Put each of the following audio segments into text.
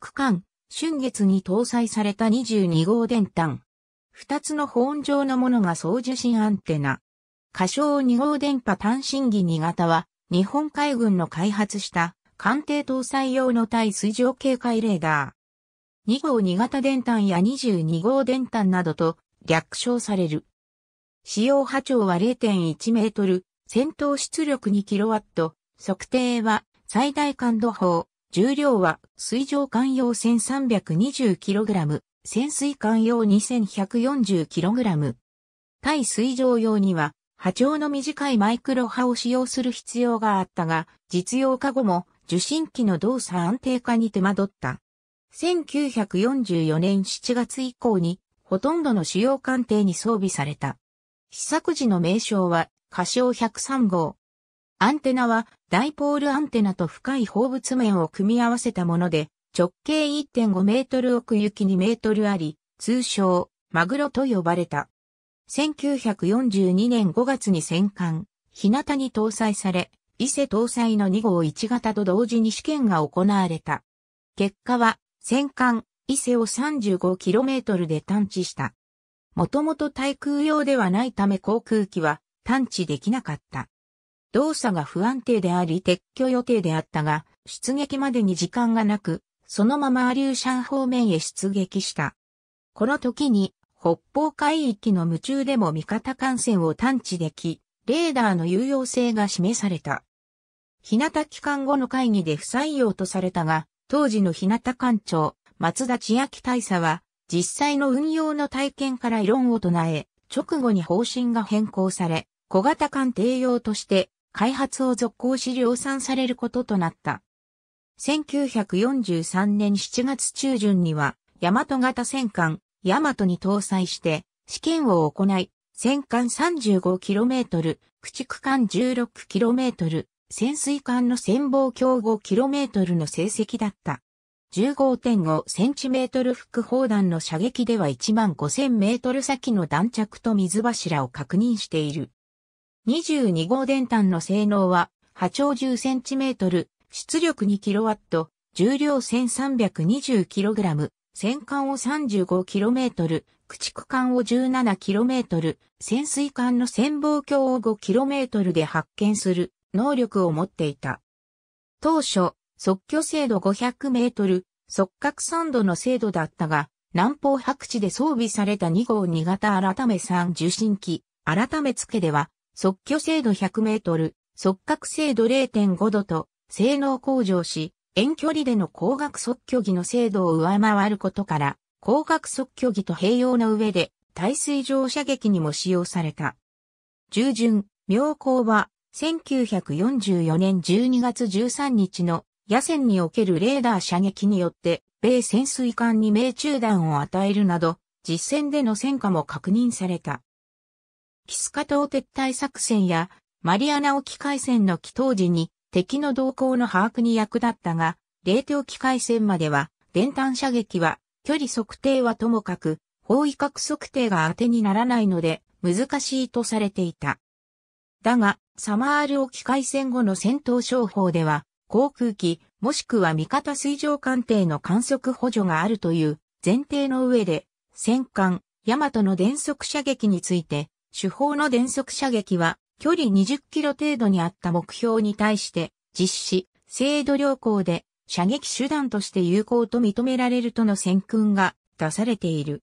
区間、春月に搭載された22号電端。二つの保温状のものが送受信アンテナ。仮称2号電波単身儀2型は、日本海軍の開発した艦艇搭載用の対水上警戒レーダー。2号2型電端や22号電端などと略称される。使用波長は0.1メートル、戦闘出力2ット、測定は最大感度法、重量は水上艦用 1320kg、潜水艦用 2140kg。対水上用には波長の短いマイクロ波を使用する必要があったが、実用化後も受信機の動作安定化に手間取った。1944年7月以降にほとんどの主要艦艇に装備された。試作時の名称は、仮称103号、アンテナはダイポールアンテナと深い放物面を組み合わせたもので、直径1.5メートル奥行き2メートルあり、通称、マグロと呼ばれた。1942年5月に戦艦、日向に搭載され、伊勢搭載の2号1型と同時に試験が行われた。結果は、戦艦、伊勢を 35km で探知した。もともと対空用ではないため航空機は探知できなかった。動作が不安定であり撤去予定であったが、出撃までに時間がなく、そのままアリューシャン方面へ出撃した。この時に、北方海域の夢中でも味方艦船を探知でき、レーダーの有用性が示された。日向期間後の会議で不採用とされたが、当時の日向艦長、松田千秋大佐は、実際の運用の体験から異論を唱え、直後に方針が変更され、小型艦艇用として開発を続行し量産されることとなった。1943年7月中旬には、大和型戦艦、大和に搭載して、試験を行い、戦艦 35km、駆逐艦 16km、潜水艦の潜望鏡 5km の成績だった。15.5cm 副砲弾の射撃では1万 5000m 先の弾着と水柱を確認している。22号電端の性能は、波長 10cm、出力 2kW、重量 1320kg、戦艦を 35km、駆逐艦を 17km、潜水艦の潜望鏡を 5km で発見する能力を持っていた。当初、即居精度500メートル、即角3度の精度だったが、南方白地で装備された2号2型改め3受信機、改め付けでは、即挙精度100メートル、即角精度0.5度と、性能向上し、遠距離での光学即挙技の精度を上回ることから、光学即挙技と併用の上で、耐水上射撃にも使用された。従順、妙高は、1944年12月13日の野戦におけるレーダー射撃によって、米潜水艦に命中弾を与えるなど、実戦での戦果も確認された。キスカ島撤退作戦や、マリアナ沖海戦の起動時に敵の動向の把握に役立ったが、冷凍機海戦までは、電弾射撃は、距離測定はともかく、方位角測定が当てにならないので、難しいとされていた。だが、サマール沖海戦後の戦闘商法では、航空機、もしくは味方水上艦艇の観測補助があるという前提の上で、戦艦、ヤマトの電速射撃について、主砲の電速射撃は、距離20キロ程度にあった目標に対して、実施、精度良好で、射撃手段として有効と認められるとの宣訓が出されている。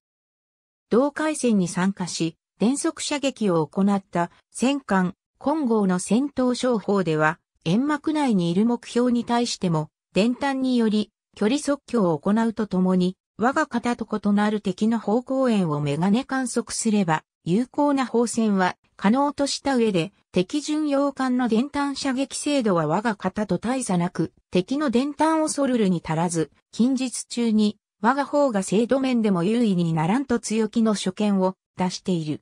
同海戦に参加し、電速射撃を行った戦艦、混合の戦闘商法では、煙幕内にいる目標に対しても、電端により距離速挙を行うとともに、我が方と異なる敵の方向円をメガネ観測すれば、有効な砲戦は可能とした上で、敵巡洋艦の電端射撃精度は我が方と大差なく、敵の電端をソルルに足らず、近日中に我が方が精度面でも優位にならんと強気の所見を出している。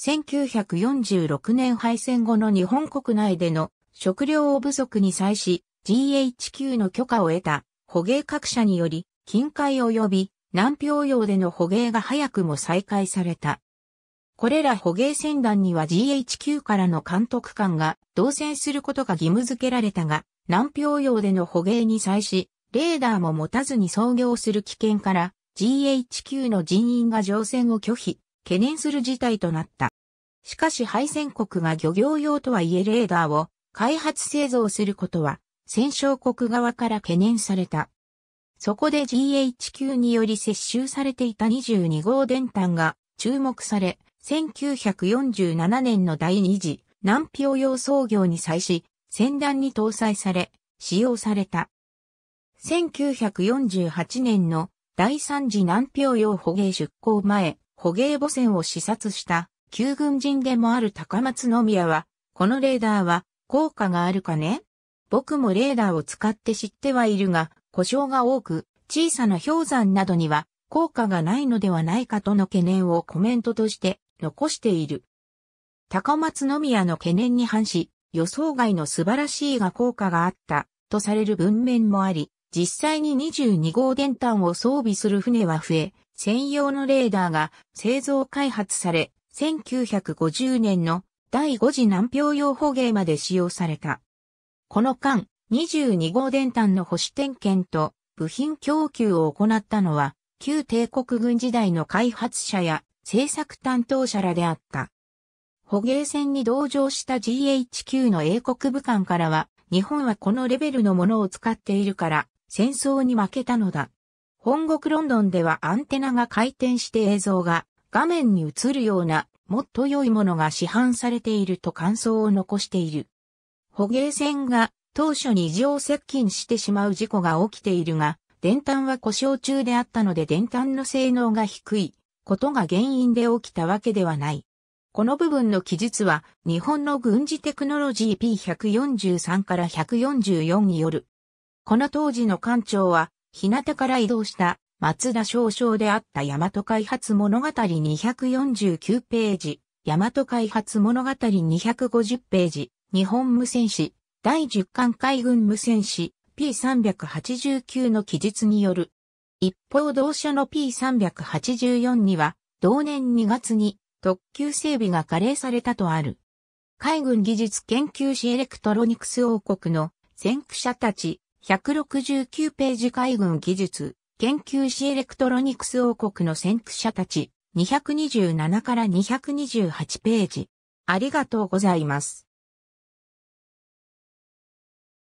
1946年敗戦後の日本国内での食料不足に際し GHQ の許可を得た捕鯨各社により近海及び南平洋での捕鯨が早くも再開された。これら捕鯨船団には GHQ からの監督官が同船することが義務付けられたが、南氷洋での捕鯨に際し、レーダーも持たずに操業する危険から、GHQ の人員が乗船を拒否、懸念する事態となった。しかし敗戦国が漁業用とはいえレーダーを開発製造することは、戦勝国側から懸念された。そこで GHQ により接収されていた22号電端が注目され、1947年の第2次南氷洋操業に際し、船団に搭載され、使用された。1948年の第3次南氷洋捕鯨出港前、捕鯨母船を視察した旧軍人でもある高松宮は、このレーダーは効果があるかね僕もレーダーを使って知ってはいるが、故障が多く、小さな氷山などには効果がないのではないかとの懸念をコメントとして残している。高松宮の懸念に反し、予想外の素晴らしいが効果があった、とされる文面もあり、実際に22号電端を装備する船は増え、専用のレーダーが製造開発され、1950年の第5次南氷用捕鯨まで使用された。この間、22号電端の保守点検と部品供給を行ったのは、旧帝国軍時代の開発者や制作担当者らであった。捕鯨船に同乗した GHQ の英国武官からは、日本はこのレベルのものを使っているから、戦争に負けたのだ。本国ロンドンではアンテナが回転して映像が画面に映るようなもっと良いものが市販されていると感想を残している。捕鯨船が当初に異常接近してしまう事故が起きているが、電端は故障中であったので電端の性能が低い。ことが原因で起きたわけではない。この部分の記述は日本の軍事テクノロジー P143 から144による。この当時の艦長は日向から移動した松田少将であった大和開発物語249ページ、大和開発物語250ページ、日本無線士、第10巻海軍無線士 P389 の記述による。一方同社の P384 には、同年2月に特急整備が加齢されたとある。海軍技術研究士エレクトロニクス王国の先駆者たち、169ページ海軍技術研究士エレクトロニクス王国の先駆者たち、227から228ページ。ありがとうございます。